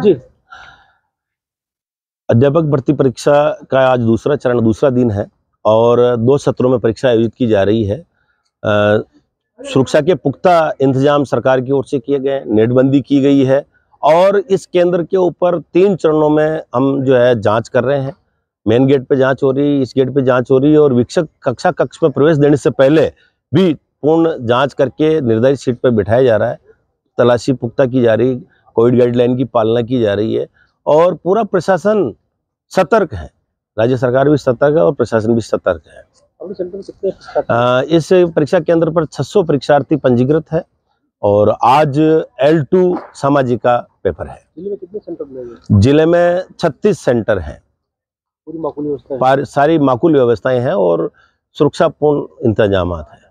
जी अध्यापक भर्ती परीक्षा का आज दूसरा चरण दूसरा दिन है और दो सत्रों में परीक्षा आयोजित की जा रही है सुरक्षा के पुख्ता इंतजाम सरकार की ओर से किए गए नेटबंदी की गई है और इस केंद्र के ऊपर तीन चरणों में हम जो है जांच कर रहे हैं मेन गेट पे जांच हो रही है इस गेट पे जांच हो रही है और विक्षक कक्षा कक्ष में प्रवेश देने से पहले भी पूर्ण जांच करके निर्धारित सीट पर बिठाया जा रहा है तलाशी पुख्ता की जा रही कोविड गाइडलाइन की पालना की जा रही है और पूरा प्रशासन सतर्क है राज्य सरकार भी सतर्क है और प्रशासन भी सतर्क है इस परीक्षा केंद्र पर 600 परीक्षार्थी पंजीकृत है और आज एल टू सामाजिक का पेपर है जिले में कितने सेंटर जिले में छत्तीस सेंटर पूरी है। सारी माकूल व्यवस्थाएं हैं और सुरक्षापूर्ण इंतजाम है